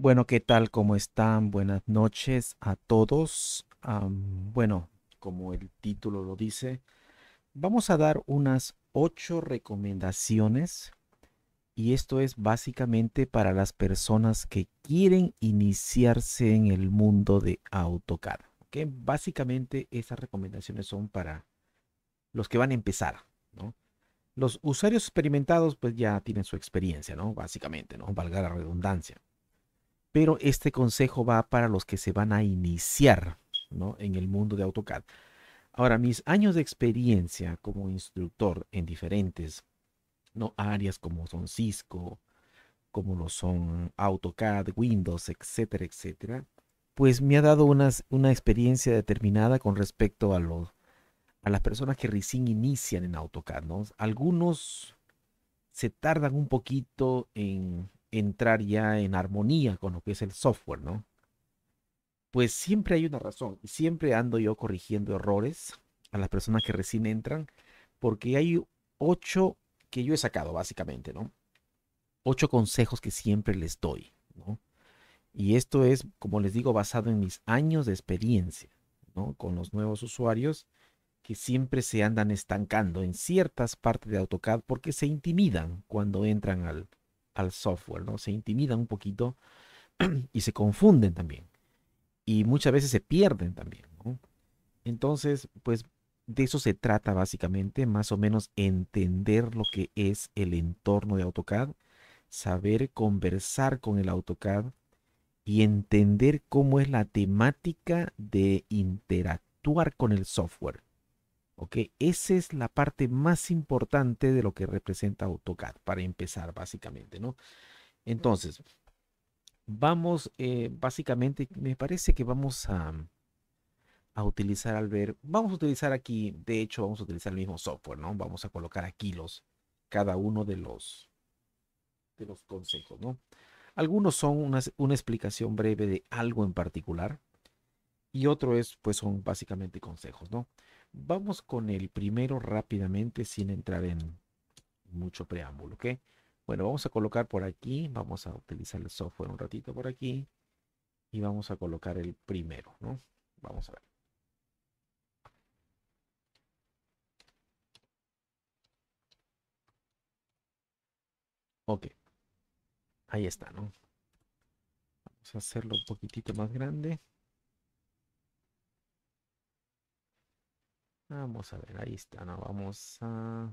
Bueno, ¿qué tal? ¿Cómo están? Buenas noches a todos. bueno, como el título lo dice, vamos a dar unas ocho recomendaciones y esto es básicamente para las personas que quieren iniciarse en el mundo de AutoCAD. Que Básicamente esas recomendaciones son para los que van a empezar, ¿no? Los usuarios experimentados pues ya tienen su experiencia, ¿no? Básicamente, ¿no? Valga la redundancia pero este consejo va para los que se van a iniciar ¿no? en el mundo de AutoCAD. Ahora, mis años de experiencia como instructor en diferentes ¿no? áreas como son Cisco, como lo son AutoCAD, Windows, etcétera, etcétera, pues me ha dado una experiencia determinada con respecto a, a las personas que recién inician en AutoCAD. Algunos se tardan un poquito en, entrar ya en armonía con lo que es el software, ¿no? Pues siempre hay una razón y siempre ando yo corrigiendo errores a las personas que recién entran porque hay ocho que yo he sacado básicamente, ¿no? Ocho consejos que siempre les doy, ¿no? Y esto es, como les digo, basado en mis años de experiencia, ¿no? Con los nuevos usuarios que siempre se andan estancando en ciertas partes de AutoCAD porque se intimidan cuando entran al, al software, ¿no? Se intimidan un poquito y se confunden también. Y muchas veces se pierden también, Entonces, pues de eso se trata básicamente, más o menos entender lo que es el entorno de AutoCAD, saber conversar con el AutoCAD y entender cómo es la temática de interactuar con el software. ¿Ok? Esa es la parte más importante de lo que representa AutoCAD, para empezar, básicamente, ¿no? Entonces, vamos, eh, básicamente, me parece que vamos a, utilizar al ver, vamos a utilizar aquí, de hecho, vamos a utilizar el mismo software, ¿no? Vamos a colocar aquí los, cada uno de los, de los consejos, ¿no? Algunos son una, una explicación breve de algo en particular y otro es, pues, son básicamente consejos, ¿no? Vamos con el primero rápidamente sin entrar en mucho preámbulo, ¿ok? Bueno, vamos a colocar por aquí, vamos a utilizar el software un ratito por aquí y vamos a colocar el primero, ¿no? Vamos a ver. Ok. Ahí está, ¿no? Vamos a hacerlo un poquitito más grande. Vamos a ver, ahí está, ¿no? Vamos a...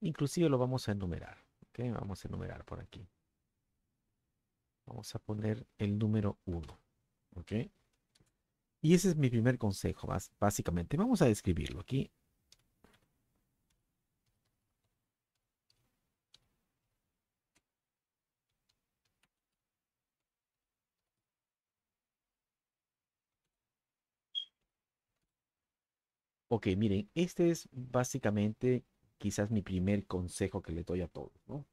Inclusive lo vamos a enumerar, ¿ok? Vamos a enumerar por aquí. Vamos a poner el número 1, ¿ok? Y ese es mi primer consejo, básicamente. Vamos a describirlo aquí. Ok, miren, este es básicamente quizás mi primer consejo que le doy a todos, ¿no?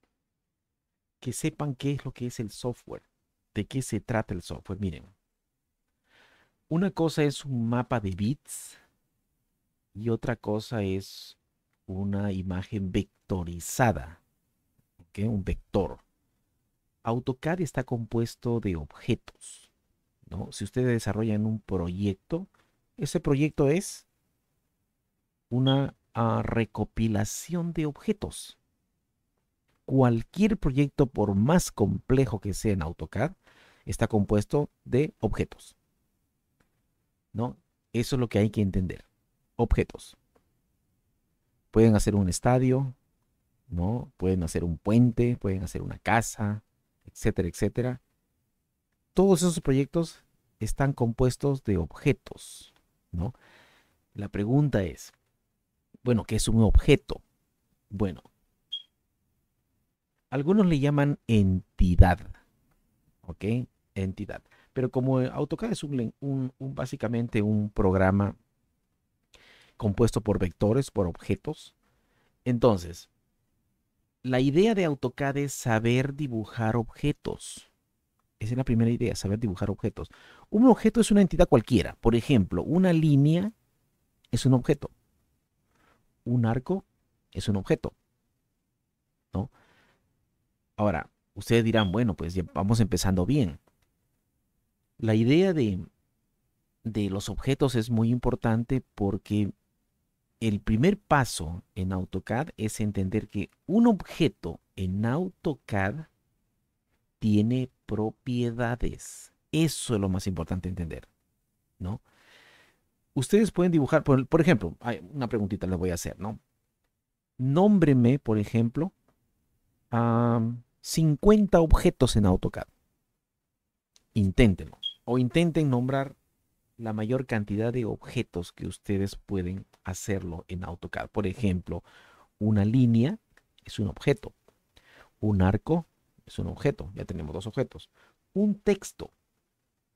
Que sepan qué es lo que es el software, de qué se trata el software. Miren, una cosa es un mapa de bits y otra cosa es una imagen vectorizada, Ok, un vector. AutoCAD está compuesto de objetos. ¿no? Si ustedes desarrollan un proyecto, ese proyecto es una ah, recopilación de objetos. Cualquier proyecto, por más complejo que sea en AutoCAD, está compuesto de objetos. ¿No? Eso es lo que hay que entender. Objetos. Pueden hacer un estadio, ¿no? Pueden hacer un puente, pueden hacer una casa, etcétera, etcétera. Todos esos proyectos están compuestos de objetos, ¿no? La pregunta es, bueno, que es un objeto. Bueno, algunos le llaman entidad, ¿ok? Entidad. Pero como AutoCAD es básicamente un programa compuesto por vectores, por objetos, entonces, la idea de AutoCAD es saber dibujar objetos. Esa es la primera idea, saber dibujar objetos. Un objeto es una entidad cualquiera. Por ejemplo, una línea es un objeto un arco es un objeto. ¿No? Ahora, ustedes dirán, bueno, pues ya vamos empezando bien. La idea de, de los objetos es muy importante porque el primer paso en AutoCAD es entender que un objeto en AutoCAD tiene propiedades. Eso es lo más importante entender, ¿no? ustedes pueden dibujar, por, ejemplo, una preguntita les voy a hacer, ¿no? Nómbreme, por ejemplo, a 50 objetos en AutoCAD. Inténtenlo. O intenten nombrar la mayor cantidad de objetos que ustedes pueden hacerlo en AutoCAD. Por ejemplo, una línea es un objeto. Un arco es un objeto. Ya tenemos dos objetos. Un texto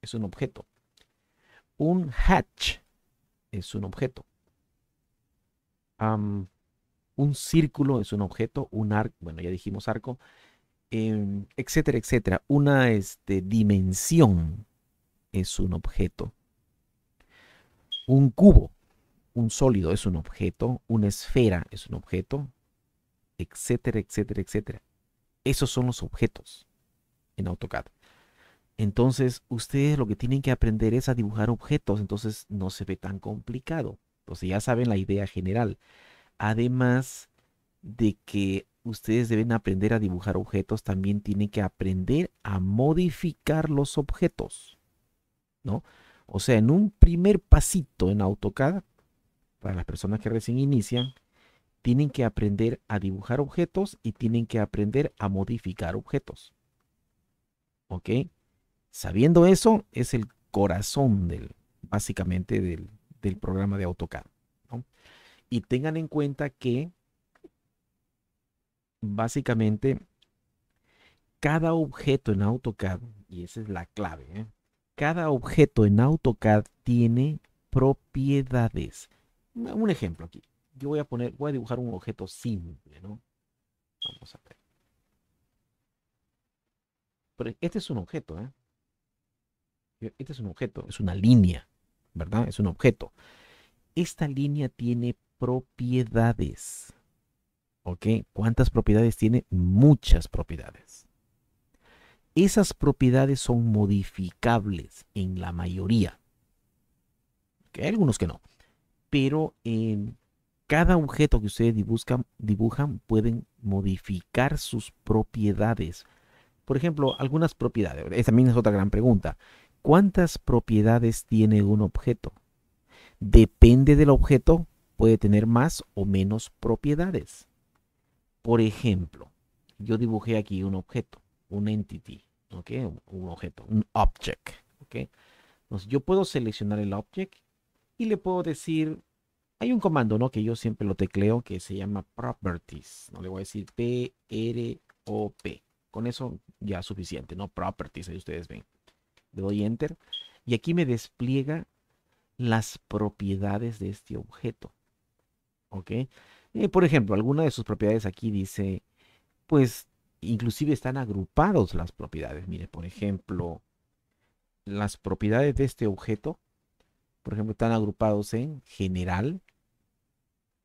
es un objeto. Un hatch es un objeto. un círculo es un objeto, un arco, bueno, ya dijimos arco, em, etcétera, etcétera. Una este, dimensión es un objeto. Un cubo, un sólido es un objeto, una esfera es un objeto, etcétera, etcétera, etcétera. Esos son los objetos en AutoCAD. Entonces, ustedes lo que tienen que aprender es a dibujar objetos, entonces no se ve tan complicado. Entonces, ya saben la idea general. Además de que ustedes deben aprender a dibujar objetos, también tienen que aprender a modificar los objetos, ¿no? O sea, en un primer pasito en AutoCAD, para las personas que recién inician, tienen que aprender a dibujar objetos y tienen que aprender a modificar objetos. ¿Ok? Sabiendo eso, es el corazón del, básicamente del, programa de AutoCAD. Y tengan en cuenta que básicamente cada objeto en AutoCAD, y esa es la clave, ¿eh? cada objeto en AutoCAD tiene propiedades. Un ejemplo aquí. Yo voy a poner, voy a dibujar un objeto simple, ¿no? Vamos a ver. este es un objeto, ¿eh? Este es un objeto, es una línea, ¿verdad? Es un objeto. Esta línea tiene propiedades. ¿Ok? ¿Cuántas propiedades tiene? Muchas propiedades. Esas propiedades son modificables en la mayoría. Hay algunos que no. Pero en cada objeto que ustedes dibujan, dibujan pueden modificar sus propiedades. Por ejemplo, algunas propiedades. Esa también es otra gran pregunta. ¿Cuántas propiedades tiene un objeto? Depende del objeto, puede tener más o menos propiedades. Por ejemplo, yo dibujé aquí un objeto, un entity, ¿ok? un objeto, un object. ¿ok? Entonces yo puedo seleccionar el object y le puedo decir, hay un comando ¿no? que yo siempre lo tecleo que se llama properties. No le voy a decir P, R, O, P. Con eso ya suficiente, ¿no? Properties, ahí ustedes ven. Le doy enter. Y aquí me despliega las propiedades de este objeto. ¿Ok? por ejemplo, alguna de sus propiedades aquí dice, pues inclusive están agrupados las propiedades. Mire, por ejemplo, las propiedades de este objeto, por ejemplo, están agrupados en general,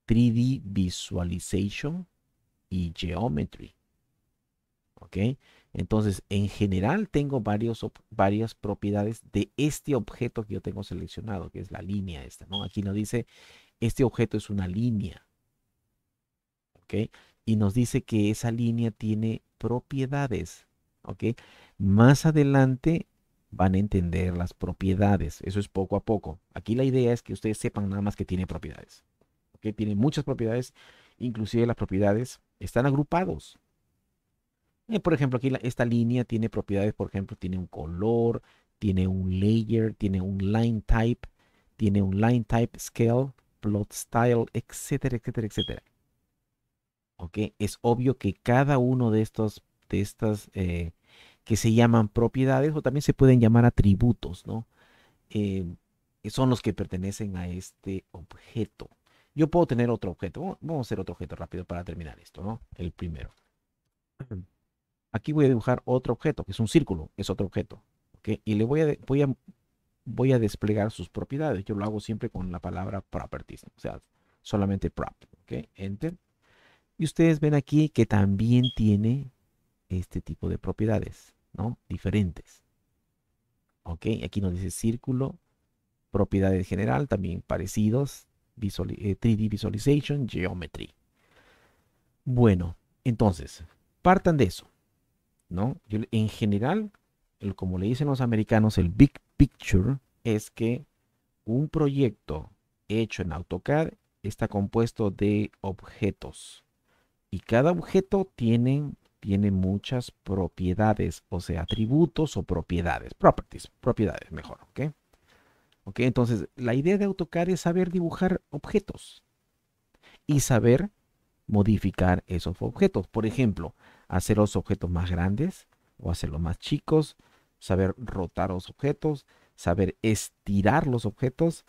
3D Visualization y Geometry. ¿ok? Entonces, en general tengo varios, varias propiedades de este objeto que yo tengo seleccionado, que es la línea esta, ¿no? Aquí nos dice, este objeto es una línea, ¿ok? Y nos dice que esa línea tiene propiedades, ¿ok? Más adelante van a entender las propiedades, eso es poco a poco. Aquí la idea es que ustedes sepan nada más que tiene propiedades, ¿ok? Tiene muchas propiedades, inclusive las propiedades están agrupados, eh, por ejemplo, aquí esta línea tiene propiedades, por ejemplo, tiene un color, tiene un layer, tiene un line type, tiene un line type scale, plot style, etcétera, etcétera, etcétera. ¿Ok? Es obvio que cada uno de estos, de estas eh, que se llaman propiedades o también se pueden llamar atributos, ¿no? Em, son los que pertenecen a este objeto. Yo puedo tener otro objeto. Vamos a hacer otro objeto rápido para terminar esto, ¿no? El primero. Aquí voy a dibujar otro objeto, que es un círculo, es otro objeto. Y le voy a, a, voy a desplegar sus propiedades. Yo lo hago siempre con la palabra properties, o sea, solamente prop. ¿okay? Enter. Y ustedes ven aquí que también tiene este tipo de propiedades, ¿no? Diferentes. ¿Ok? Aquí nos dice círculo, propiedades general, también parecidos, 3D eh, Visualization, Geometry. Bueno, entonces, partan de eso. ¿no? en general, el, como le dicen los americanos, el big picture es que un proyecto hecho en AutoCAD está compuesto de objetos y cada objeto tiene, tiene muchas propiedades, o sea, atributos o propiedades, properties, propiedades mejor, ¿ok? ¿Ok? Entonces, la idea de AutoCAD es saber dibujar objetos y saber modificar esos objetos. Por ejemplo, hacer los objetos más grandes o hacerlos más chicos, saber rotar los objetos, saber estirar los objetos,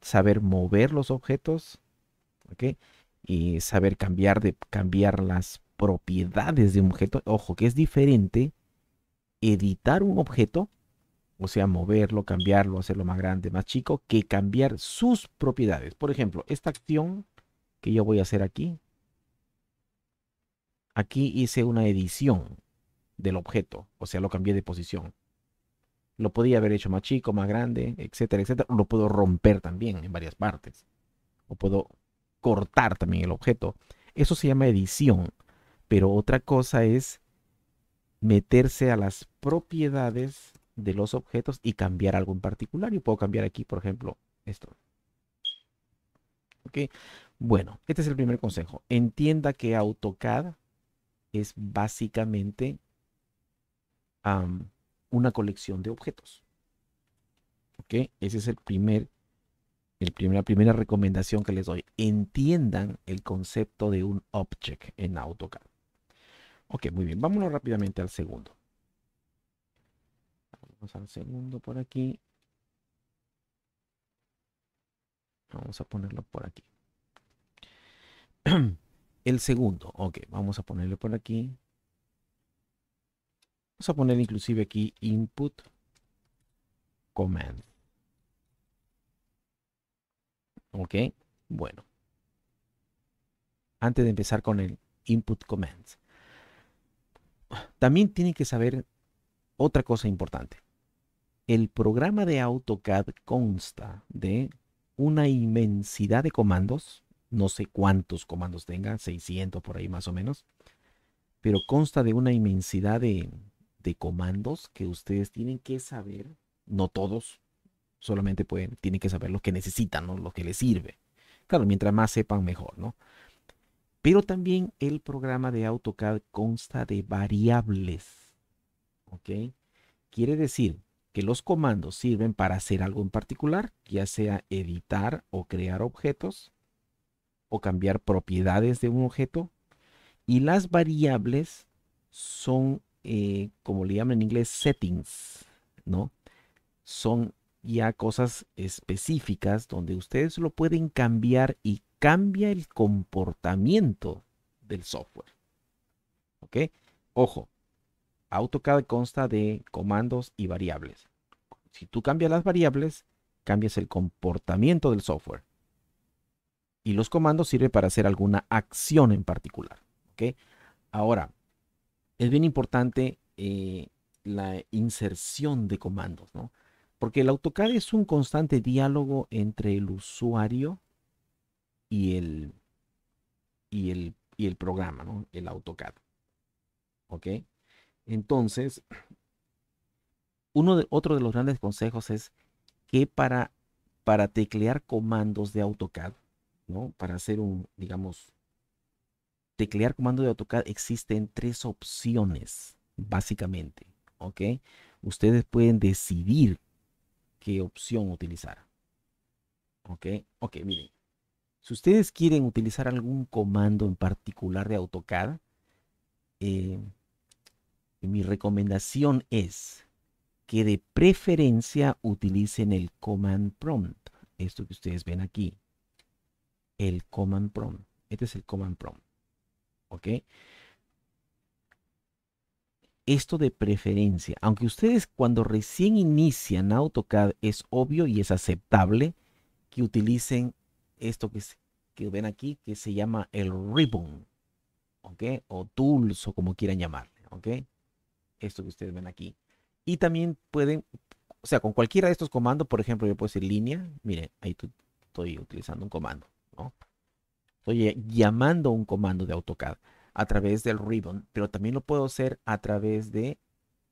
saber mover los objetos, ¿ok? Y saber cambiar, de, cambiar las propiedades de un objeto. Ojo, que es diferente editar un objeto, o sea, moverlo, cambiarlo, hacerlo más grande, más chico, que cambiar sus propiedades. Por ejemplo, esta acción que yo voy a hacer aquí, Aquí hice una edición del objeto, o sea, lo cambié de posición. Lo podía haber hecho más chico, más grande, etcétera, etcétera. Lo puedo romper también en varias partes. O puedo cortar también el objeto. Eso se llama edición. Pero otra cosa es meterse a las propiedades de los objetos y cambiar algo en particular. Yo puedo cambiar aquí, por ejemplo, esto. ¿Ok? Bueno, este es el primer consejo. Entienda que AutoCAD es básicamente una colección de objetos. ¿Ok? Ese es el primer, el la primera recomendación que les doy. Entiendan el concepto de un object en AutoCAD. Ok, muy bien. Vámonos rápidamente al segundo. Vamos al segundo por aquí. Vamos a ponerlo por aquí. el segundo. Ok, vamos a ponerle por aquí. Vamos a poner inclusive aquí input command. Ok, bueno. Antes de empezar con el input command. También tienen que saber otra cosa importante. El programa de AutoCAD consta de una inmensidad de comandos no sé cuántos comandos tenga, 600 por ahí más o menos, pero consta de una inmensidad de, comandos que ustedes tienen que saber, no todos, solamente pueden, tienen que saber lo que necesitan, lo que les sirve. Claro, mientras más sepan, mejor, ¿no? Pero también el programa de AutoCAD consta de variables, ¿ok? Quiere decir que los comandos sirven para hacer algo en particular, ya sea editar o crear objetos, o cambiar propiedades de un objeto. Y las variables son, eh, como le llaman en inglés, settings, ¿no? Son ya cosas específicas donde ustedes lo pueden cambiar y cambia el comportamiento del software. ¿Ok? Ojo, AutoCAD consta de comandos y variables. Si tú cambias las variables, cambias el comportamiento del software y los comandos sirven para hacer alguna acción en particular. Ahora, es bien importante eh, la inserción de comandos, ¿no? Porque el AutoCAD es un constante diálogo entre el usuario y el, y el, el programa, ¿no? El AutoCAD. ¿Ok? Entonces, uno de, otro de los grandes consejos es que para, para teclear comandos de AutoCAD, para hacer un, digamos, teclear comando de AutoCAD existen tres opciones, básicamente, ¿ok? Ustedes pueden decidir qué opción utilizar, ¿ok? Ok, miren. Si ustedes quieren utilizar algún comando en particular de AutoCAD, eh, mi recomendación es que de preferencia utilicen el command prompt, esto que ustedes ven aquí, el command prompt. Este es el command prompt. ¿Ok? Esto de preferencia, aunque ustedes cuando recién inician AutoCAD es obvio y es aceptable que utilicen esto que, que ven aquí que se llama el ribbon, ¿ok? O tools o como quieran llamarle, ¿ok? Esto que ustedes ven aquí. Y también pueden, o sea, con cualquiera de estos comandos, por ejemplo, yo puedo decir línea, miren, ahí estoy utilizando un comando ¿no? Estoy eh, llamando un comando de AutoCAD a través del ribbon, pero también lo puedo hacer a través del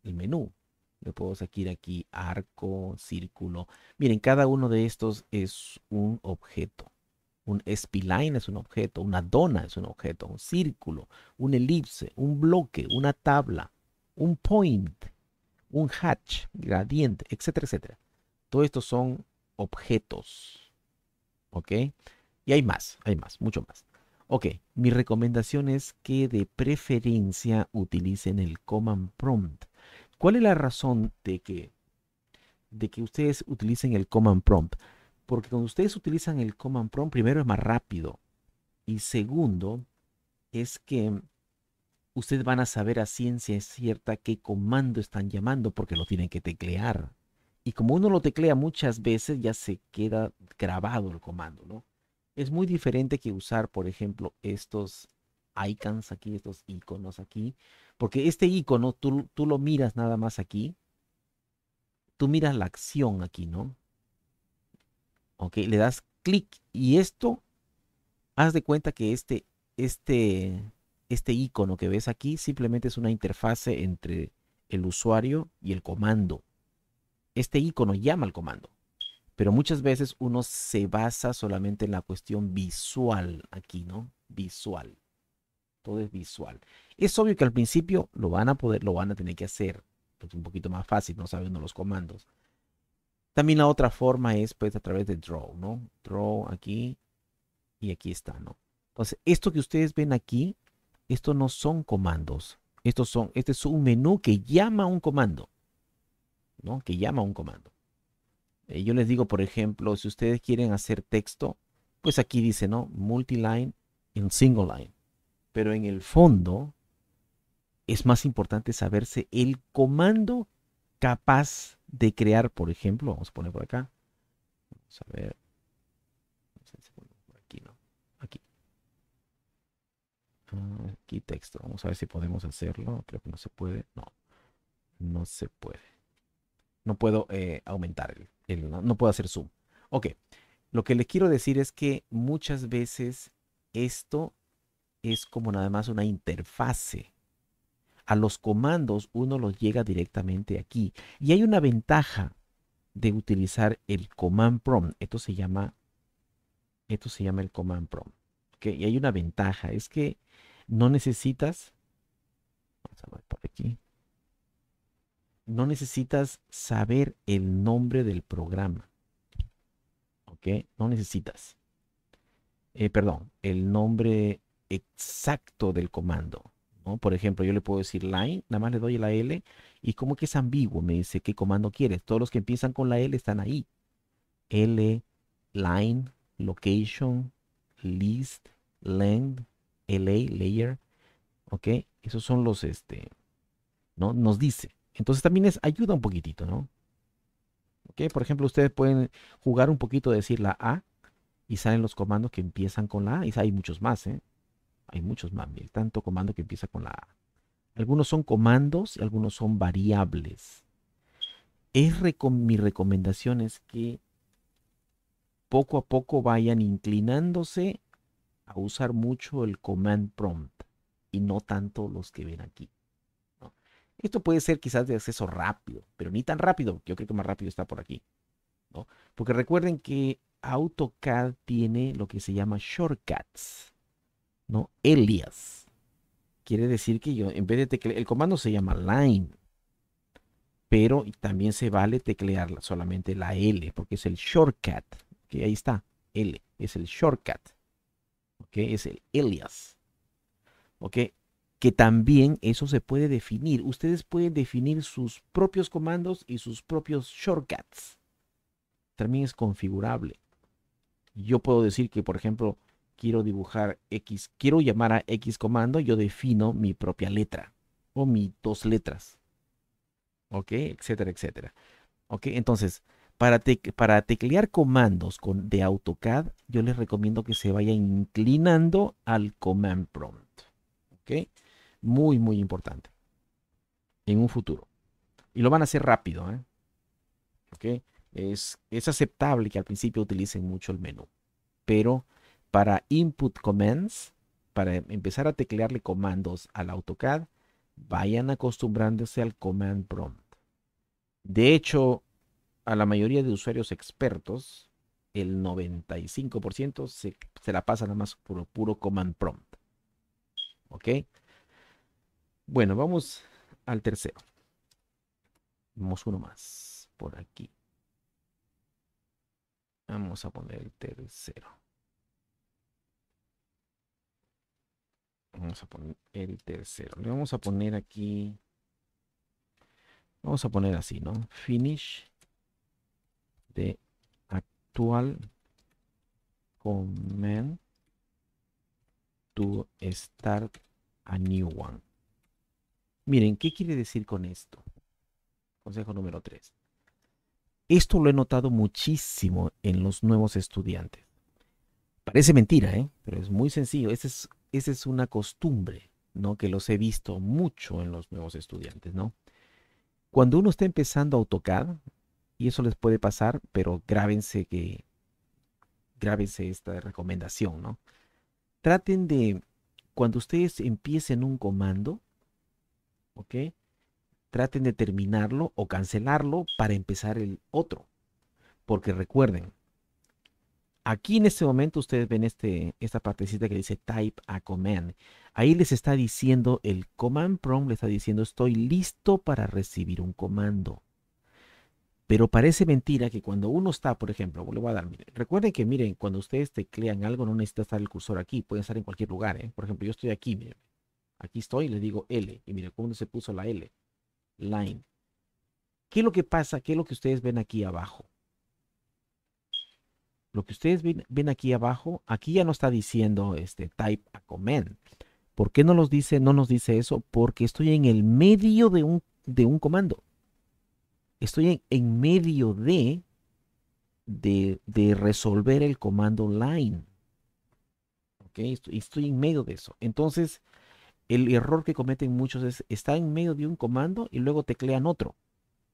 menú. Le puedo seguir aquí arco, círculo. Miren, cada uno de estos es un objeto. Un spline es un objeto, una dona es un objeto, un círculo, un elipse, un bloque, una tabla, un point, un hatch, gradiente, etcétera, etcétera. Todo estos son objetos. ¿Ok? Y hay más, hay más, mucho más. Ok, mi recomendación es que de preferencia utilicen el command prompt. ¿Cuál es la razón de que, de que ustedes utilicen el command prompt? Porque cuando ustedes utilizan el command prompt, primero es más rápido. Y segundo, es que ustedes van a saber a ciencia cierta qué comando están llamando porque lo tienen que teclear. Y como uno lo teclea muchas veces, ya se queda grabado el comando, ¿no? Es muy diferente que usar, por ejemplo, estos icons aquí, estos iconos aquí, porque este icono tú, lo miras nada más aquí. Tú miras la acción aquí, ¿no? Ok, le das clic y esto, haz de cuenta que este, este, este icono que ves aquí simplemente es una interfase entre el usuario y el comando. Este icono llama al comando. Pero muchas veces uno se basa solamente en la cuestión visual aquí, ¿no? Visual. Todo es visual. Es obvio que al principio lo van a poder, lo van a tener que hacer. es pues, un poquito más fácil, no Sabiendo los comandos. También la otra forma es pues a través de draw, ¿no? Draw aquí y aquí está, ¿no? Entonces, esto que ustedes ven aquí, esto no son comandos. Estos son, este es un menú que llama a un comando. ¿No? Que llama a un comando. Eh, yo les digo, por ejemplo, si ustedes quieren hacer texto, pues aquí dice, ¿no? Multiline en single line. Pero en el fondo, es más importante saberse el comando capaz de crear, por ejemplo, vamos a poner por acá, vamos a ver, aquí, ¿no? Aquí. Ah, aquí texto, vamos a ver si podemos hacerlo, creo que no se puede, no, no se puede. No puedo eh, aumentar, el, no puedo hacer zoom. Ok, lo que le quiero decir es que muchas veces esto es como nada más una interfase. A los comandos uno los llega directamente aquí. Y hay una ventaja de utilizar el command prompt. Esto se llama, esto se llama el command prompt. Ok. Y hay una ventaja, es que no necesitas, vamos a ver por aquí, no necesitas saber el nombre del programa. ¿Ok? No necesitas. Eh, perdón, el nombre exacto del comando. ¿no? Por ejemplo, yo le puedo decir line, nada más le doy la L y como que es ambiguo, me dice qué comando quieres. Todos los que empiezan con la L están ahí. L, line, location, list, land, LA, layer. ¿Ok? Esos son los, este, ¿no? Nos dice. Entonces también les ayuda un poquitito, ¿no? ¿Ok? Por ejemplo, ustedes pueden jugar un poquito, decir la A y salen los comandos que empiezan con la A. Y hay muchos más, ¿eh? Hay muchos más, mil, tanto comando que empieza con la A. Algunos son comandos y algunos son variables. Es mi recomendación es que poco a poco vayan inclinándose a usar mucho el command prompt y no tanto los que ven aquí. Esto puede ser quizás de acceso rápido, pero ni tan rápido. Yo creo que más rápido está por aquí. ¿no? Porque recuerden que AutoCAD tiene lo que se llama shortcuts, ¿no? Elias. Quiere decir que yo, en vez de teclear, el comando se llama line, pero también se vale teclear solamente la L, porque es el shortcut. que Ahí está, L, es el shortcut. ¿ok? Es el alias. ¿ok? que también eso se puede definir. Ustedes pueden definir sus propios comandos y sus propios shortcuts. También es configurable. Yo puedo decir que, por ejemplo, quiero dibujar X, quiero llamar a X comando, yo defino mi propia letra o mis dos letras. ¿Ok? Etcétera, etcétera. ¿Ok? Entonces, para, para teclear comandos con, de AutoCAD, yo les recomiendo que se vaya inclinando al Command Prompt. ¿Ok? muy, muy importante en un futuro. Y lo van a hacer rápido. ¿eh? Es, es aceptable que al principio utilicen mucho el menú, pero para input commands, para empezar a teclearle comandos al AutoCAD, vayan acostumbrándose al command prompt. De hecho, a la mayoría de usuarios expertos, el 95% se, la pasa nada más por puro command prompt. ¿Ok? Bueno, vamos al tercero. Vamos uno más por aquí. Vamos a poner el tercero. Vamos a poner el tercero. Le vamos a poner aquí. Vamos a poner así, ¿no? Finish de actual command to start a new one. Miren, ¿qué quiere decir con esto? Consejo número 3. Esto lo he notado muchísimo en los nuevos estudiantes. Parece mentira, ¿eh? pero es muy sencillo. Esa es, esa es una costumbre ¿no? que los he visto mucho en los nuevos estudiantes. ¿no? Cuando uno está empezando a AutoCAD, y eso les puede pasar, pero grábense que grábense esta recomendación, ¿no? Traten de cuando ustedes empiecen un comando, ¿ok? Traten de terminarlo o cancelarlo para empezar el otro. Porque recuerden, aquí en este momento ustedes ven este, esta partecita que dice type a command. Ahí les está diciendo el command prompt, le está diciendo estoy listo para recibir un comando. Pero parece mentira que cuando uno está, por ejemplo, voy a dar, recuerden que miren, cuando ustedes teclean algo no necesita estar el cursor aquí, pueden estar en cualquier lugar. ¿eh? Por ejemplo, yo estoy aquí, miren. Aquí estoy, le digo L. Y mira cómo se puso la L. Line. ¿Qué es lo que pasa? ¿Qué es lo que ustedes ven aquí abajo? Lo que ustedes ven, aquí abajo, aquí ya no está diciendo este type a command. ¿Por qué no, los dice, no nos dice eso? Porque estoy en el medio de un, de un comando. Estoy en, medio de, de, resolver el comando line. estoy en medio de eso. Entonces, el error que cometen muchos es, está en medio de un comando y luego teclean otro.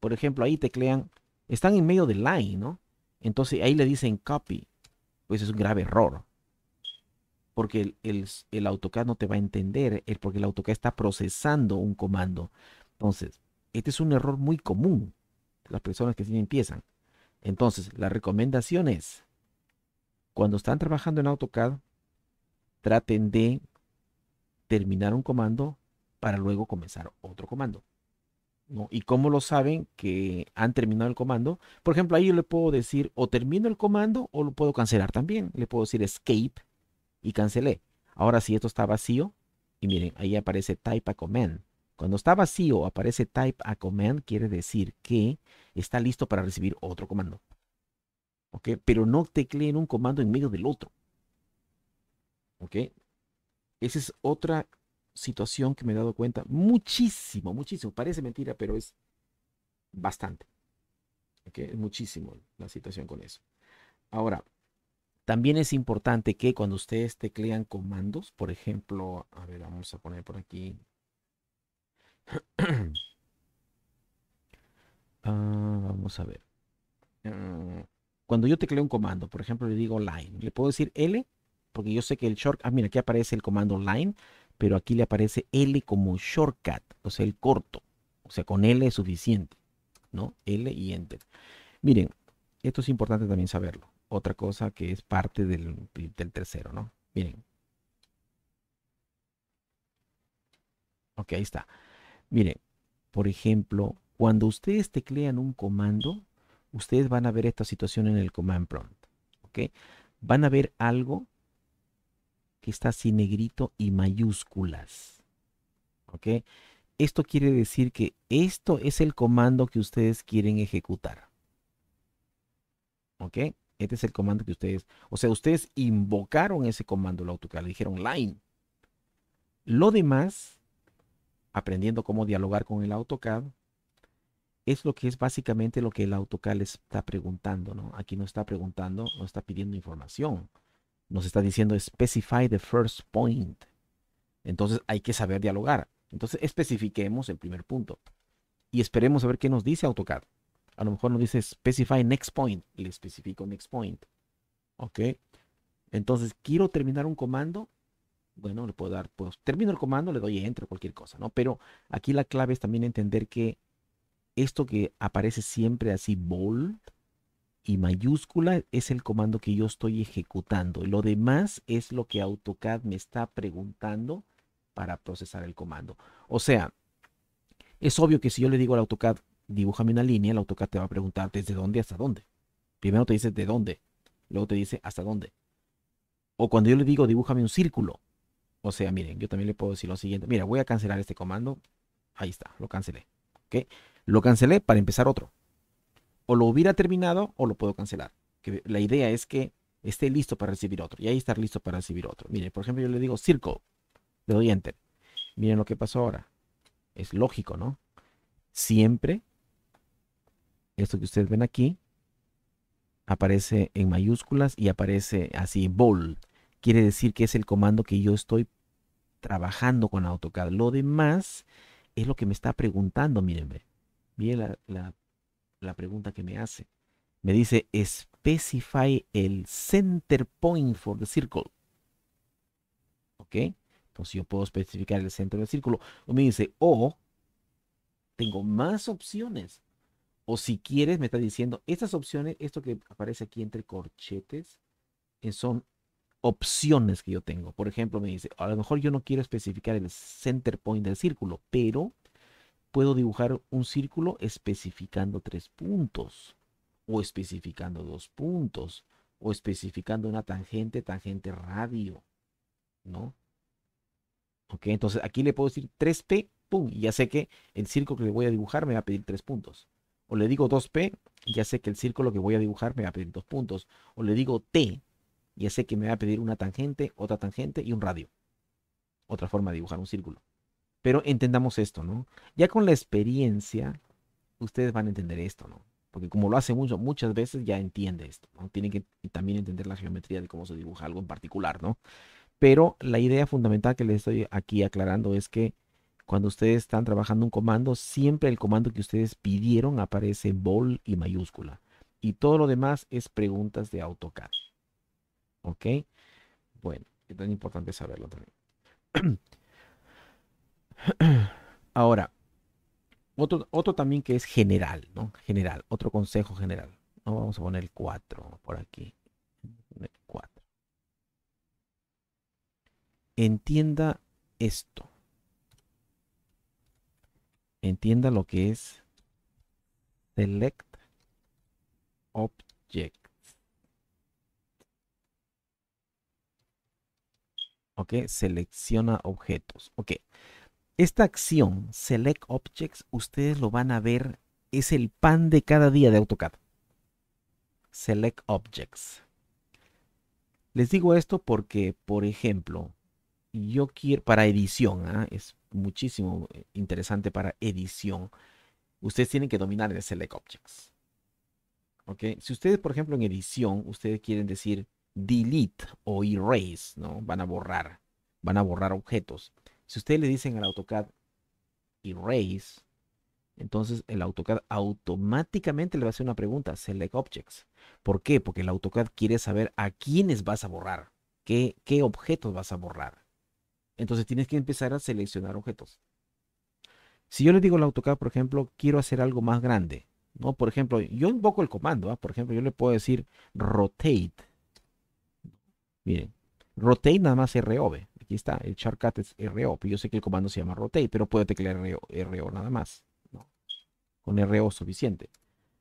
Por ejemplo, ahí teclean, están en medio de line, ¿no? Entonces ahí le dicen copy. Pues es un grave error. Porque el, el, AutoCAD no te va a entender, eh, porque el AutoCAD está procesando un comando. Entonces, este es un error muy común de las personas que sí empiezan. Entonces, la recomendación es, cuando están trabajando en AutoCAD, traten de terminar un comando para luego comenzar otro comando. ¿no? ¿Y cómo lo saben que han terminado el comando? Por ejemplo, ahí yo le puedo decir o termino el comando o lo puedo cancelar también. Le puedo decir escape y cancelé. Ahora si esto está vacío, y miren, ahí aparece type a command. Cuando está vacío aparece type a command, quiere decir que está listo para recibir otro comando. ¿Ok? Pero no tecleen un comando en medio del otro. ¿Ok? Esa es otra situación que me he dado cuenta muchísimo, muchísimo. Parece mentira, pero es bastante. que Es muchísimo la situación con eso. Ahora, también es importante que cuando ustedes teclean comandos, por ejemplo, a ver, vamos a poner por aquí. Ah, vamos a ver. Ah, cuando yo tecleo un comando, por ejemplo, le digo line, le puedo decir L porque yo sé que el short... ah, mira, aquí aparece el comando line, pero aquí le aparece L como shortcut, o sea, el corto. O sea, con L es suficiente, ¿no? L y Enter. Miren, esto es importante también saberlo. Otra cosa que es parte del, del tercero, ¿no? Miren. Ok, ahí está. Miren, por ejemplo, cuando ustedes teclean un comando, ustedes van a ver esta situación en el command prompt, ¿ok? Van a ver algo está sin negrito y mayúsculas. ¿Ok? Esto quiere decir que esto es el comando que ustedes quieren ejecutar. ¿Ok? Este es el comando que ustedes, o sea, ustedes invocaron ese comando, el AutoCAD, le dijeron line. Lo demás, aprendiendo cómo dialogar con el AutoCAD, es lo que es básicamente lo que el AutoCAD les está preguntando, ¿no? Aquí no está preguntando, no está pidiendo información nos está diciendo specify the first point. Entonces hay que saber dialogar. Entonces especifiquemos el primer punto. Y esperemos a ver qué nos dice AutoCAD. A lo mejor nos dice specify next point. Le especifico next point. Ok. Entonces quiero terminar un comando. Bueno, le puedo dar, pues termino el comando, le doy enter, cualquier cosa, ¿no? Pero aquí la clave es también entender que esto que aparece siempre así bold, y mayúscula es el comando que yo estoy ejecutando. Lo demás es lo que AutoCAD me está preguntando para procesar el comando. O sea, es obvio que si yo le digo al AutoCAD, dibújame una línea, el AutoCAD te va a preguntar desde dónde hasta dónde. Primero te dice de dónde, luego te dice hasta dónde. O cuando yo le digo, dibújame un círculo. O sea, miren, yo también le puedo decir lo siguiente. Mira, voy a cancelar este comando. Ahí está, lo cancelé. Lo cancelé para empezar otro o lo hubiera terminado o lo puedo cancelar. Que la idea es que esté listo para recibir otro y ahí estar listo para recibir otro. Miren, por ejemplo, yo le digo circle, le doy enter. Miren lo que pasó ahora. Es lógico, ¿no? Siempre, esto que ustedes ven aquí, aparece en mayúsculas y aparece así, bold. Quiere decir que es el comando que yo estoy trabajando con AutoCAD. Lo demás es lo que me está preguntando, Miren, Miren la, la la pregunta que me hace. Me dice, specify el center point for the circle. ¿Ok? Entonces yo puedo especificar el centro del círculo. O me dice, o tengo más opciones. O si quieres, me está diciendo, estas opciones, esto que aparece aquí entre corchetes, eh, son opciones que yo tengo. Por ejemplo, me dice, a lo mejor yo no quiero especificar el center point del círculo, pero puedo dibujar un círculo especificando tres puntos, o especificando dos puntos, o especificando una tangente, tangente radio, ¿no? Ok, entonces aquí le puedo decir 3P, pum, y ya sé que el círculo que le voy a dibujar me va a pedir tres puntos. O le digo 2P, ya sé que el círculo que voy a dibujar me va a pedir dos puntos. O le digo T, ya sé que me va a pedir una tangente, otra tangente y un radio. Otra forma de dibujar un círculo. Pero entendamos esto, ¿no? Ya con la experiencia, ustedes van a entender esto, ¿no? Porque como lo hace mucho, muchas veces ya entiende esto, ¿no? Tienen que también entender la geometría de cómo se dibuja algo en particular, ¿no? Pero la idea fundamental que les estoy aquí aclarando es que cuando ustedes están trabajando un comando, siempre el comando que ustedes pidieron aparece bol y mayúscula. Y todo lo demás es preguntas de AutoCAD. ¿Ok? Bueno, es tan importante saberlo también. Ahora, otro, otro también que es general, ¿no? General, otro consejo general. ¿no? Vamos a poner el 4 por aquí. 4. Entienda esto. Entienda lo que es select objects. ¿Ok? Selecciona objetos. Ok. Esta acción, Select Objects, ustedes lo van a ver, es el pan de cada día de AutoCAD. Select Objects. Les digo esto porque, por ejemplo, yo quiero para edición, ¿ah? es muchísimo eh, interesante para edición. Ustedes tienen que dominar el Select Objects. Si ustedes, por ejemplo, en edición, ustedes quieren decir delete o erase, ¿no? Van a borrar, van a borrar objetos si ustedes le dicen al AutoCAD Erase, entonces el AutoCAD automáticamente le va a hacer una pregunta, Select Objects. ¿Por qué? Porque el AutoCAD quiere saber a quiénes vas a borrar, qué, objetos vas a borrar. Entonces tienes que empezar a seleccionar objetos. Si yo le digo al AutoCAD, por ejemplo, quiero hacer algo más grande, ¿no? Por ejemplo, yo invoco el comando, ¿ah? por ejemplo, yo le puedo decir rotate. Miren, rotate nada más ROV aquí está, el shortcut es RO, yo sé que el comando se llama rotate, pero puedo teclear RO, nada más. Con RO suficiente.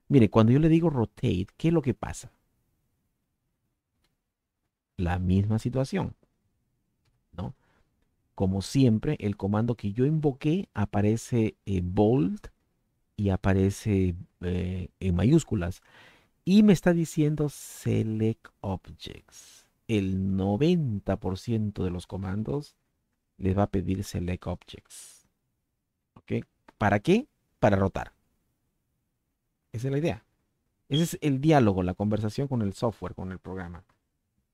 Mire, cuando yo le digo rotate, ¿qué es lo que pasa? La misma situación. Como siempre, el comando que yo invoqué aparece bold y aparece eh, en mayúsculas. Y me está diciendo select objects el 90% de los comandos les va a pedir select objects. ¿Para qué? Para rotar. Esa es la idea. Ese es el diálogo, la conversación con el software, con el programa.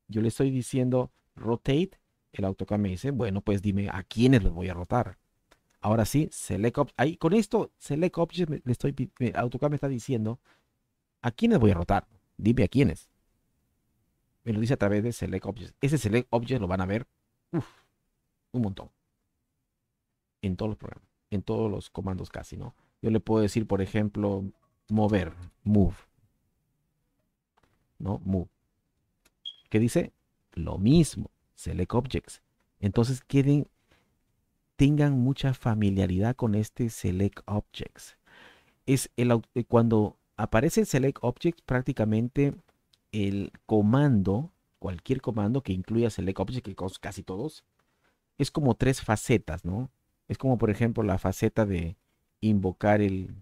Yo le estoy diciendo rotate, el AutoCAD me dice, bueno, pues dime a quiénes les voy a rotar. Ahora sí, select Objects. Ahí, con esto, select Objects, le estoy, AutoCAD me está diciendo a quiénes voy a rotar. Dime a quiénes me lo dice a través de Select Objects. Ese Select objects lo van a ver un montón. En todos los programas, en todos los comandos casi, ¿no? Yo le puedo decir, por ejemplo, mover, move. ¿No? Move. ¿Qué dice? Lo mismo, Select Objects. Entonces, queden, tengan mucha familiaridad con este Select Objects. Es el, eh, cuando aparece el Select objects prácticamente el comando, cualquier comando que incluya select objects, que casi todos, es como tres facetas, ¿no? Es como, por ejemplo, la faceta de invocar el,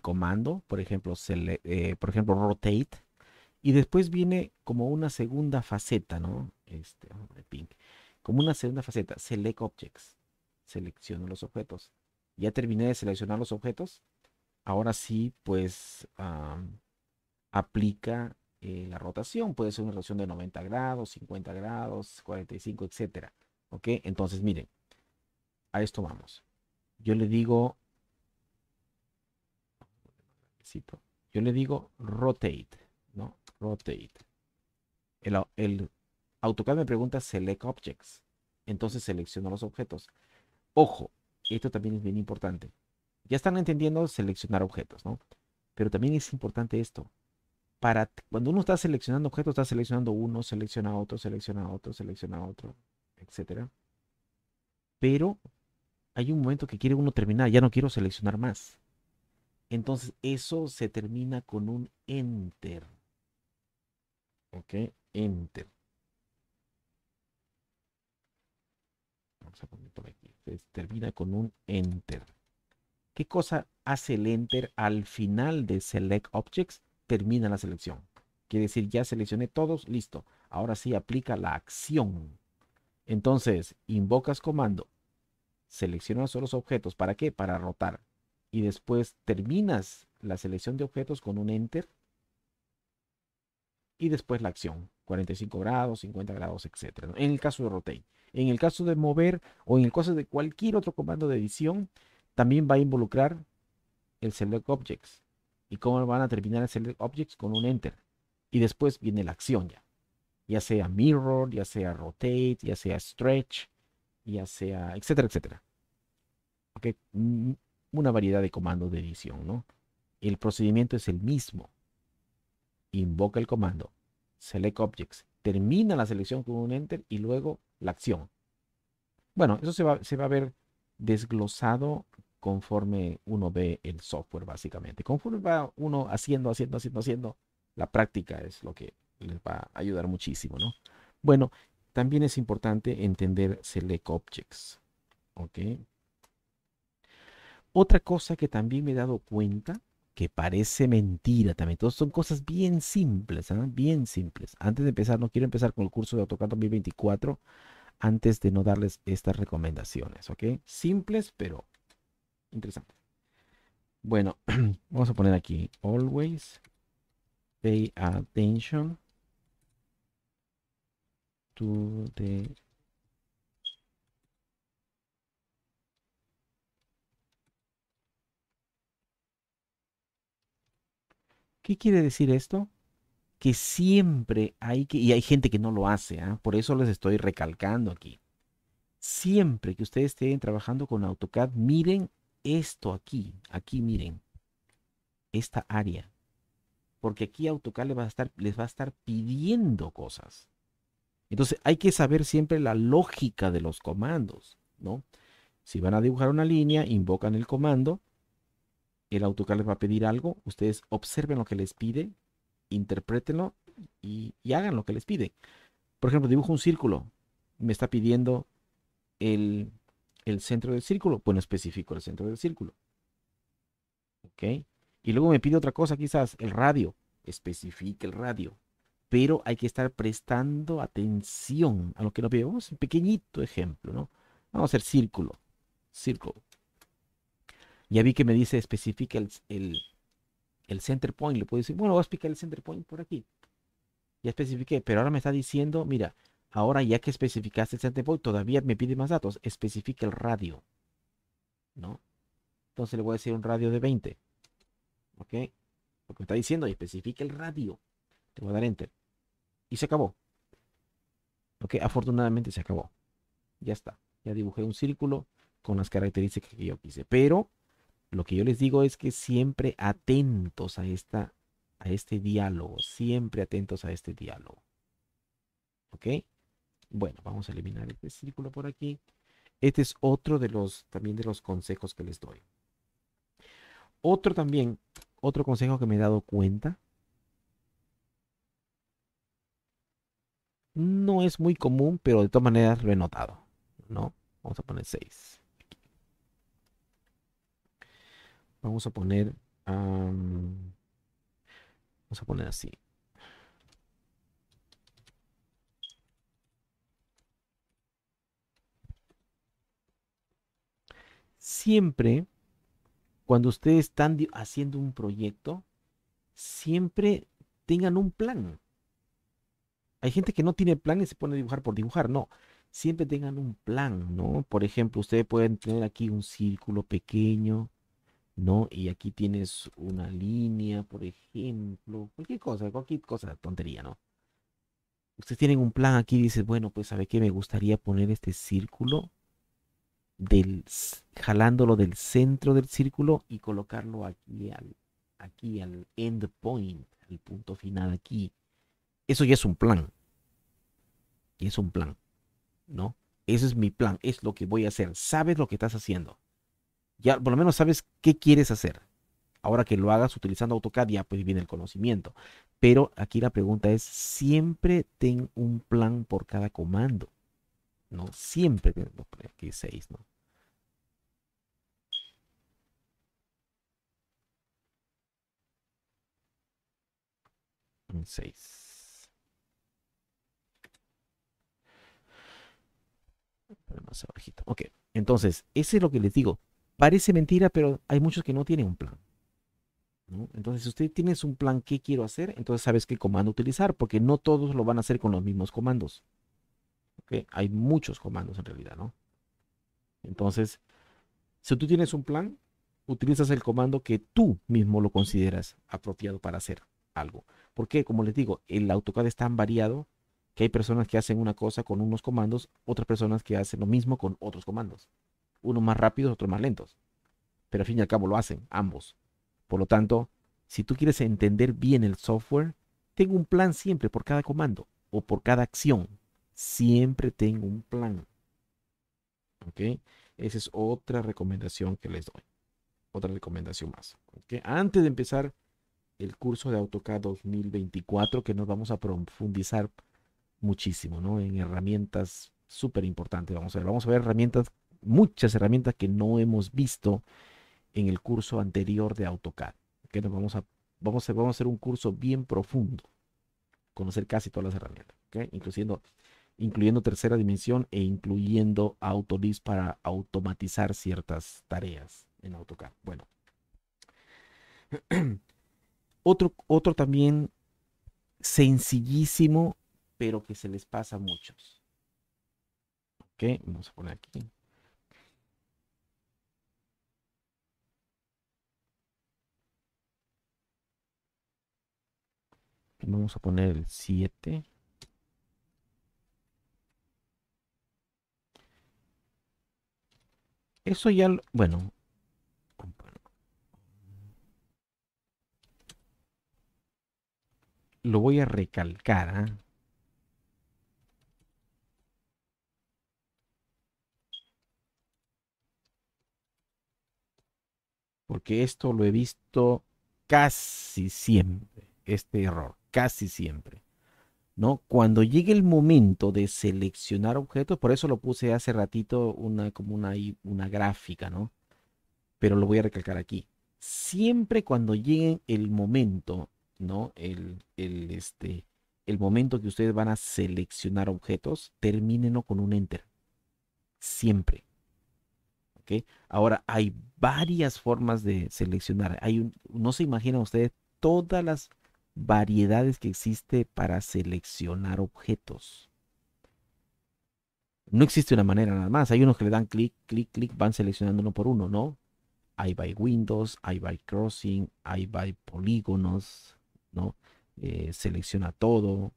comando, por ejemplo, select, eh, por ejemplo, rotate, y después viene como una segunda faceta, ¿no? Este, pink. Como una segunda faceta, select objects. Selecciono los objetos. Ya terminé de seleccionar los objetos. Ahora sí, pues aplica eh, la rotación. Puede ser una rotación de 90 grados, 50 grados, 45, etcétera. ¿Ok? Entonces, miren, a esto vamos. Yo le digo, yo le digo rotate, ¿no? Rotate. El, el AutoCAD me pregunta select objects. Entonces selecciono los objetos. Ojo, esto también es bien importante. Ya están entendiendo seleccionar objetos, ¿no? Pero también es importante esto cuando uno está seleccionando objetos, está seleccionando uno, selecciona otro, selecciona otro, selecciona otro, etc. Pero hay un momento que quiere uno terminar, ya no quiero seleccionar más. Entonces eso se termina con un enter. Ok, enter. Vamos a poner por aquí. Se termina con un enter. ¿Qué cosa hace el enter al final de select objects? termina la selección. Quiere decir, ya seleccioné todos, listo. Ahora sí aplica la acción. Entonces, invocas comando, seleccionas solo los objetos. ¿Para qué? Para rotar. Y después terminas la selección de objetos con un enter. Y después la acción. 45 grados, 50 grados, etc. En el caso de rotate. En el caso de mover o en el caso de cualquier otro comando de edición, también va a involucrar el select objects y cómo van a terminar el Select Objects con un Enter. Y después viene la acción ya. Ya sea Mirror, ya sea Rotate, ya sea Stretch, ya sea, etcétera, etcétera. Ok, una variedad de comandos de edición, ¿no? El procedimiento es el mismo. Invoca el comando, Select Objects, termina la selección con un Enter y luego la acción. Bueno, eso se va, se va a ver desglosado conforme uno ve el software básicamente. Conforme va uno haciendo, haciendo, haciendo, haciendo, la práctica es lo que les va a ayudar muchísimo, ¿no? Bueno, también es importante entender Select Objects, ¿ok? Otra cosa que también me he dado cuenta, que parece mentira también, todos son cosas bien simples, ¿eh? bien simples. Antes de empezar, no quiero empezar con el curso de AutoCAD 2024 antes de no darles estas recomendaciones, ¿ok? Simples, pero interesante. Bueno, vamos a poner aquí always pay attention to the ¿Qué quiere decir esto? Que siempre hay que, y hay gente que no lo hace, ¿ah? por eso les estoy recalcando aquí. Siempre que ustedes estén trabajando con AutoCAD, miren esto aquí, aquí miren, esta área. Porque aquí AutoCAD les va a estar, les va a estar pidiendo cosas. Entonces hay que saber siempre la lógica de los comandos, ¿no? Si van a dibujar una línea, invocan el comando, el AutoCAD les va a pedir algo, ustedes observen lo que les pide, interpretenlo y hagan lo que les pide. Por ejemplo, dibujo un círculo, me está pidiendo el el centro del círculo. Bueno, especifico el centro del círculo. ¿Ok? Y luego me pide otra cosa quizás, el radio. Especifique el radio. Pero hay que estar prestando atención a lo que nos pide. Vamos a un pequeñito ejemplo, ¿no? Vamos a hacer círculo. Círculo. Ya vi que me dice especifica el, el, center point. Le puedo decir, bueno, voy a explicar el center point por aquí. Ya especifique. pero ahora me está diciendo, mira, Ahora, ya que especificaste el este Santa todavía me pide más datos. Especifique el radio. ¿No? Entonces le voy a decir un radio de 20. ¿Ok? que me está diciendo, especifique el radio. Te voy a dar enter. Y se acabó. ¿Ok? Afortunadamente se acabó. Ya está. Ya dibujé un círculo con las características que yo quise. Pero lo que yo les digo es que siempre atentos a, esta, a este diálogo. Siempre atentos a este diálogo. ¿Ok? Bueno, vamos a eliminar este círculo por aquí. Este es otro de los, también de los consejos que les doy. Otro también, otro consejo que me he dado cuenta. No es muy común, pero de todas maneras lo he notado, ¿no? Vamos a poner 6. Vamos a poner... vamos a poner así. siempre, cuando ustedes están haciendo un proyecto, siempre tengan un plan. Hay gente que no tiene plan y se pone a dibujar por dibujar. No, siempre tengan un plan, ¿no? Por ejemplo, ustedes pueden tener aquí un círculo pequeño, ¿no? Y aquí tienes una línea, por ejemplo, cualquier cosa, cualquier cosa, tontería, ¿no? Ustedes tienen un plan aquí, y dices, bueno, pues, ¿sabe qué? Me gustaría poner este círculo del, jalándolo del centro del círculo y colocarlo aquí al, aquí al end point, al punto final aquí. Eso ya es un plan. ya es un plan, ¿no? Ese es mi plan, es lo que voy a hacer. Sabes lo que estás haciendo. Ya por lo menos sabes qué quieres hacer. Ahora que lo hagas utilizando AutoCAD, ya pues viene el conocimiento. Pero aquí la pregunta es, siempre ten un plan por cada comando. ¿no? Siempre tenemos poner aquí 6, ¿no? 6. Ok, entonces, ese es lo que les digo. Parece mentira, pero hay muchos que no tienen un plan. Entonces, si usted tiene un plan, ¿qué quiero hacer? Entonces sabes qué comando utilizar, porque no todos lo van a hacer con los mismos comandos. Hay muchos comandos en realidad, ¿no? Entonces, si tú tienes un plan, utilizas el comando que tú mismo lo consideras apropiado para hacer algo. Porque, como les digo, el AutoCAD es tan variado que hay personas que hacen una cosa con unos comandos, otras personas que hacen lo mismo con otros comandos. Uno más rápido, otro más lentos. Pero al fin y al cabo lo hacen ambos. Por lo tanto, si tú quieres entender bien el software, ten un plan siempre por cada comando o por cada acción siempre tengo un plan. ¿Ok? Esa es otra recomendación que les doy. Otra recomendación más. Antes de empezar el curso de AutoCAD 2024, que nos vamos a profundizar muchísimo, ¿no? En herramientas súper importantes. Vamos a ver, vamos a ver herramientas, muchas herramientas que no hemos visto en el curso anterior de AutoCAD. Que nos vamos a, vamos a, vamos a hacer un curso bien profundo, conocer casi todas las herramientas, ¿ok? incluyendo incluyendo tercera dimensión e incluyendo Autolist para automatizar ciertas tareas en AutoCAD. Bueno. Otro, otro también sencillísimo, pero que se les pasa a muchos. Ok, vamos a poner aquí. Vamos a poner el 7. Eso ya, lo, bueno. Lo voy a recalcar. ¿ah? Porque esto lo he visto casi siempre. Este error, casi siempre. ¿no? Cuando llegue el momento de seleccionar objetos, por eso lo puse hace ratito una, como una, una gráfica, ¿no? Pero lo voy a recalcar aquí. Siempre cuando llegue el momento, ¿no? El, el, este, el momento que ustedes van a seleccionar objetos, termínenlo con un Enter. Siempre. ¿Ok? Ahora, hay varias formas de seleccionar. Hay un, no se imaginan ustedes todas las variedades que existe para seleccionar objetos. No existe una manera nada más. Hay unos que le dan clic, clic, clic, van seleccionando uno por uno, ¿no? Hay by Windows, hay by Crossing, hay by Polígonos, ¿no? Eh, selecciona todo,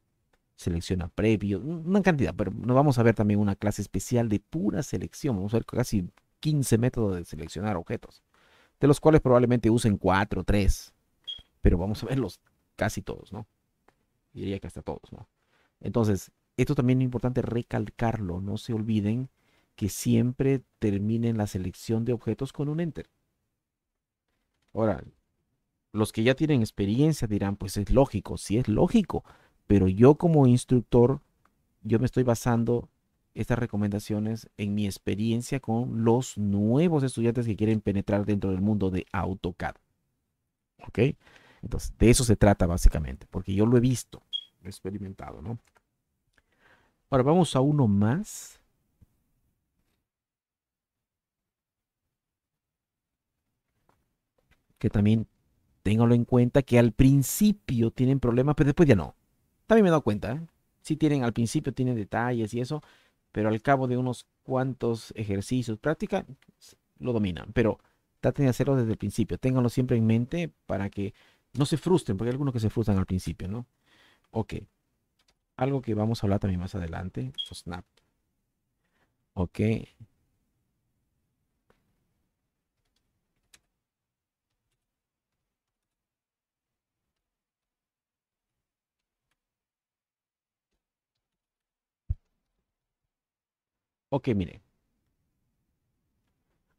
selecciona previo, una cantidad, pero nos vamos a ver también una clase especial de pura selección. Vamos a ver casi 15 métodos de seleccionar objetos, de los cuales probablemente usen 4 o 3, pero vamos a ver los casi todos, ¿no? Diría que hasta todos, ¿no? Entonces, esto también es importante recalcarlo, no se olviden que siempre terminen la selección de objetos con un enter. Ahora, los que ya tienen experiencia dirán, pues es lógico, sí es lógico, pero yo como instructor, yo me estoy basando estas recomendaciones en mi experiencia con los nuevos estudiantes que quieren penetrar dentro del mundo de AutoCAD. ¿Ok? Entonces, de eso se trata básicamente, porque yo lo he visto, lo he experimentado, ¿no? Ahora vamos a uno más. Que también ténganlo en cuenta que al principio tienen problemas, pero después ya no. También me he dado cuenta, ¿eh? si tienen, al principio tienen detalles y eso, pero al cabo de unos cuantos ejercicios, práctica, lo dominan. Pero traten de hacerlo desde el principio. Ténganlo siempre en mente para que no se frustren, porque hay algunos que se frustran al principio, ¿no? Ok. Algo que vamos a hablar también más adelante. So, snap. Ok. Ok, mire.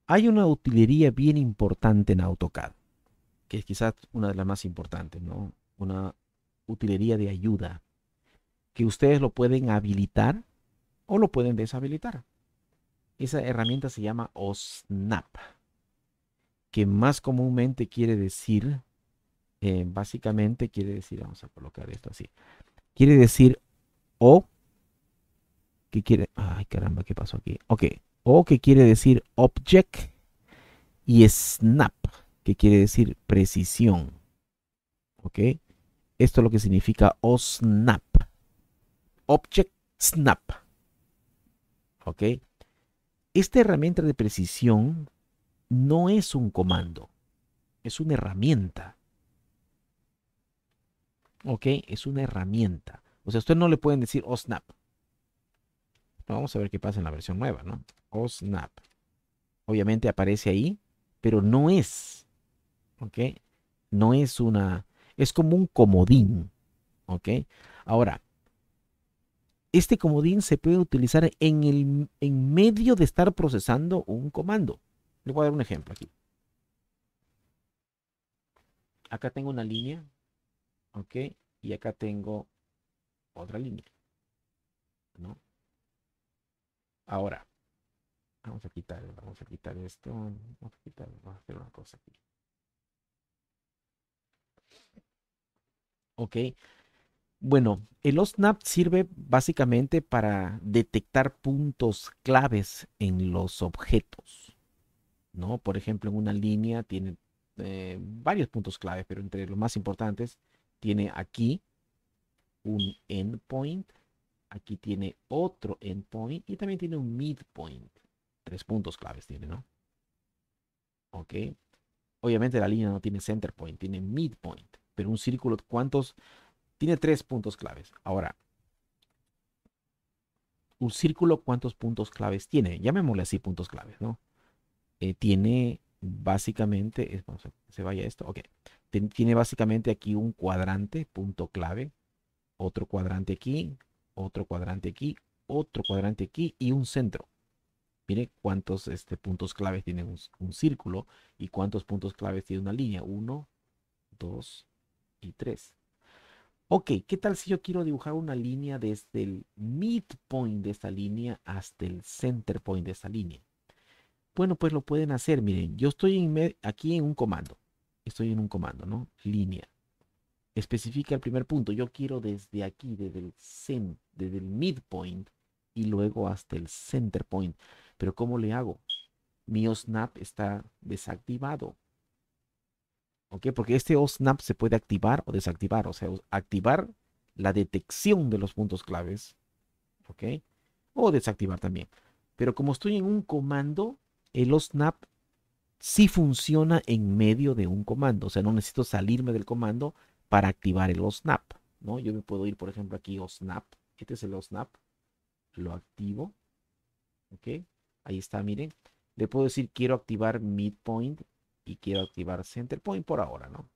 Hay una utilería bien importante en AutoCAD que es quizás una de las más importantes, ¿no? Una utilería de ayuda, que ustedes lo pueden habilitar o lo pueden deshabilitar. Esa herramienta se llama OSNAP, que más comúnmente quiere decir, eh, básicamente quiere decir, vamos a colocar esto así, quiere decir o, que quiere, ay caramba, ¿qué pasó aquí? Ok, o que quiere decir object y snap que quiere decir precisión. ¿Ok? Esto es lo que significa OSNAP. Object Snap. ¿Ok? Esta herramienta de precisión no es un comando, es una herramienta. ¿Ok? Es una herramienta. O sea, ustedes no le pueden decir OSNAP. vamos a ver qué pasa en la versión nueva, ¿no? OSNAP. Obviamente aparece ahí, pero no es. ¿ok? No es una, es como un comodín, ¿ok? Ahora, este comodín se puede utilizar en, el, en medio de estar procesando un comando. Le voy a dar un ejemplo aquí. Acá tengo una línea, ¿ok? Y acá tengo otra línea, ¿no? Ahora, vamos a quitar, vamos a quitar esto, vamos a quitar, vamos a hacer una cosa aquí. Ok. Bueno, el OSNAP sirve básicamente para detectar puntos claves en los objetos. ¿no? Por ejemplo, en una línea tiene eh, varios puntos claves, pero entre los más importantes tiene aquí un endpoint, aquí tiene otro endpoint y también tiene un midpoint. Tres puntos claves tiene, ¿no? Ok, Obviamente la línea no tiene center point, tiene midpoint, pero un círculo, ¿cuántos? Tiene tres puntos claves. Ahora, un círculo, ¿cuántos puntos claves tiene? Llamémosle así puntos claves, ¿no? Eh, tiene básicamente, se vaya esto, ok. tiene básicamente aquí un cuadrante, punto clave, otro cuadrante aquí, otro cuadrante aquí, otro cuadrante aquí y un centro. Miren cuántos este, puntos claves tiene un, círculo y cuántos puntos claves tiene una línea. Uno, dos y tres. Ok, ¿qué tal si yo quiero dibujar una línea desde el midpoint de esta línea hasta el center point de esa línea? Bueno, pues lo pueden hacer. Miren, yo estoy aquí en un comando. Estoy en un comando, ¿no? Línea. Especifica el primer punto. Yo quiero desde aquí, desde el, desde el midpoint y luego hasta el center point. Pero ¿cómo le hago? Mi OSNAP está desactivado. ¿Ok? Porque este OSNAP se puede activar o desactivar. O sea, activar la detección de los puntos claves. ¿Ok? O desactivar también. Pero como estoy en un comando, el OSNAP sí funciona en medio de un comando. O sea, no necesito salirme del comando para activar el OSNAP. ¿no? Yo me puedo ir, por ejemplo, aquí OSNAP. Este es el OSNAP. Lo activo. ¿Ok? Ahí está, miren. Le puedo decir quiero activar midpoint y quiero activar center point por ahora, ¿no?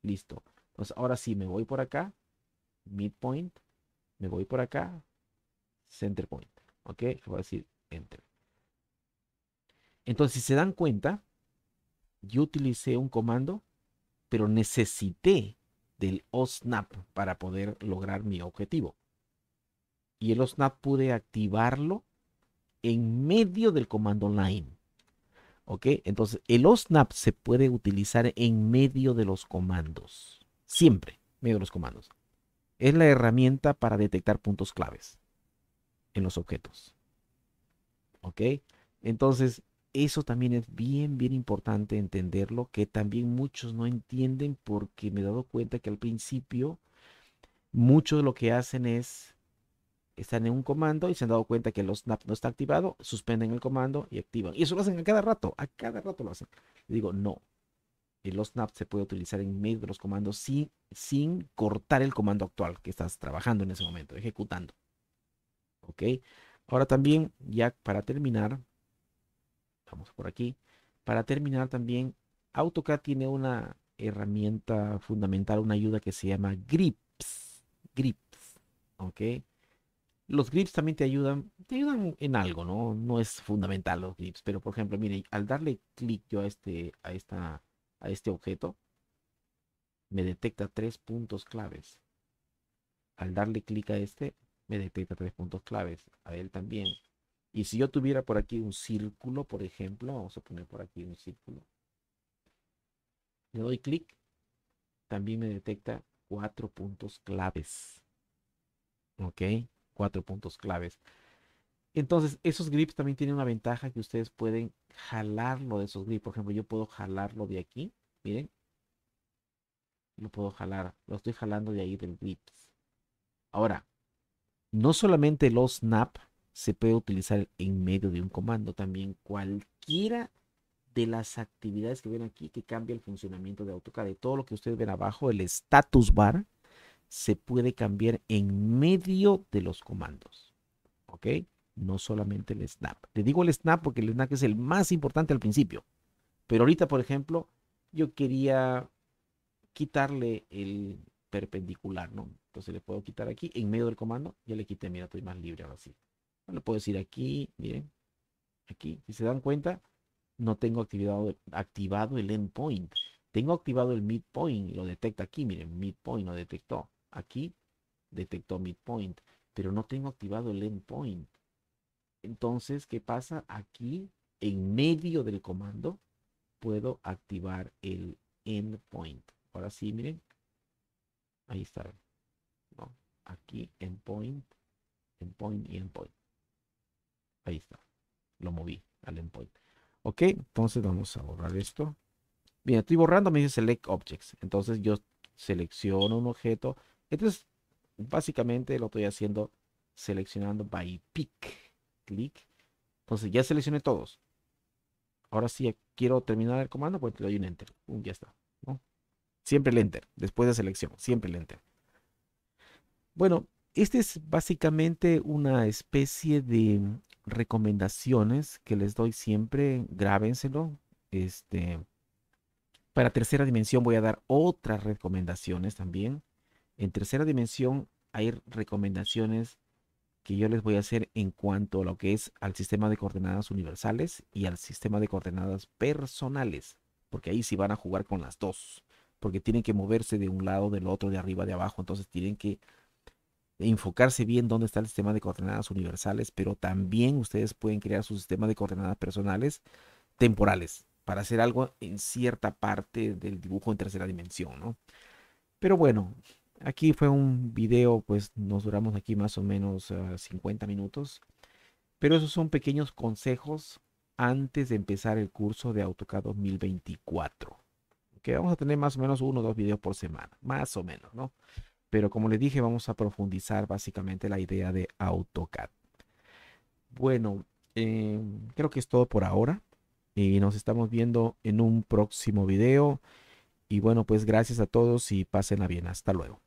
Listo. Entonces ahora sí me voy por acá. Midpoint. Me voy por acá. Center point. ¿Ok? Le voy a decir enter. Entonces, si se dan cuenta, yo utilicé un comando, pero necesité del OSNAP para poder lograr mi objetivo. Y el OSNAP pude activarlo en medio del comando line. ¿Ok? Entonces, el OSNAP se puede utilizar en medio de los comandos. Siempre, medio de los comandos. Es la herramienta para detectar puntos claves en los objetos. ¿Ok? Entonces, eso también es bien, bien importante entenderlo, que también muchos no entienden porque me he dado cuenta que al principio mucho de lo que hacen es están en un comando y se han dado cuenta que los snap no está activado, suspenden el comando y activan. Y eso lo hacen a cada rato, a cada rato lo hacen. digo, no. los snap se puede utilizar en medio de los comandos sin, sin cortar el comando actual que estás trabajando en ese momento, ejecutando. ¿Ok? Ahora también, ya para terminar, vamos por aquí. Para terminar también, AutoCAD tiene una herramienta fundamental, una ayuda que se llama Grips. Grips. ¿Ok? Los grips también te ayudan, te ayudan en algo, ¿no? No es fundamental los grips, pero por ejemplo, miren, al darle clic yo a este, a esta, a este objeto, me detecta tres puntos claves. Al darle clic a este, me detecta tres puntos claves. A él también. Y si yo tuviera por aquí un círculo, por ejemplo, vamos a poner por aquí un círculo. Le doy clic, también me detecta cuatro puntos claves. ¿Ok? cuatro puntos claves. Entonces, esos grips también tienen una ventaja que ustedes pueden jalarlo de esos grips. Por ejemplo, yo puedo jalarlo de aquí. Miren. Lo puedo jalar. Lo estoy jalando de ahí del grips. Ahora, no solamente los snap se puede utilizar en medio de un comando. También cualquiera de las actividades que ven aquí que cambia el funcionamiento de AutoCAD. De todo lo que ustedes ven abajo, el status bar, se puede cambiar en medio de los comandos. ¿Ok? No solamente el snap. Le digo el snap porque el snap es el más importante al principio. Pero ahorita, por ejemplo, yo quería quitarle el perpendicular, ¿no? Entonces le puedo quitar aquí, en medio del comando, ya le quité, mira, estoy más libre ahora sí. Le puedo decir aquí, miren, aquí, si se dan cuenta, no tengo activado, activado el endpoint. Tengo activado el midpoint, lo detecta aquí, miren, midpoint lo detectó. Aquí detectó midpoint, pero no tengo activado el endpoint. Entonces, ¿qué pasa? Aquí, en medio del comando, puedo activar el endpoint. Ahora sí, miren. Ahí está. ¿no? Aquí, endpoint, endpoint y endpoint. Ahí está. Lo moví al endpoint. Ok, entonces vamos a borrar esto. Bien, estoy borrando, me dice select objects. Entonces yo selecciono un objeto, entonces, básicamente lo estoy haciendo seleccionando by pick. Clic. Entonces ya seleccioné todos. Ahora sí quiero terminar el comando, pues le doy un enter. ya está. Siempre el enter. Después de selección. Siempre el enter. Bueno, este es básicamente una especie de recomendaciones que les doy siempre. Grábenselo. Este, para tercera dimensión voy a dar otras recomendaciones también. En tercera dimensión hay recomendaciones que yo les voy a hacer en cuanto a lo que es al sistema de coordenadas universales y al sistema de coordenadas personales, porque ahí sí van a jugar con las dos, porque tienen que moverse de un lado, del otro, de arriba, de abajo, entonces tienen que enfocarse bien dónde está el sistema de coordenadas universales, pero también ustedes pueden crear su sistema de coordenadas personales temporales para hacer algo en cierta parte del dibujo en tercera dimensión, ¿no? Pero bueno, Aquí fue un video, pues nos duramos aquí más o menos 50 ah, minutos. Pero esos son pequeños consejos antes de empezar el curso de AutoCAD 2024. Que vamos a tener más o menos uno o dos videos por semana, más o menos, ¿no? Pero como les dije, vamos a profundizar básicamente la idea de AutoCAD. Bueno, eh, creo que es todo por ahora. Y nos estamos viendo en un próximo video. Y bueno, pues gracias a todos y pasen a bien. Hasta luego.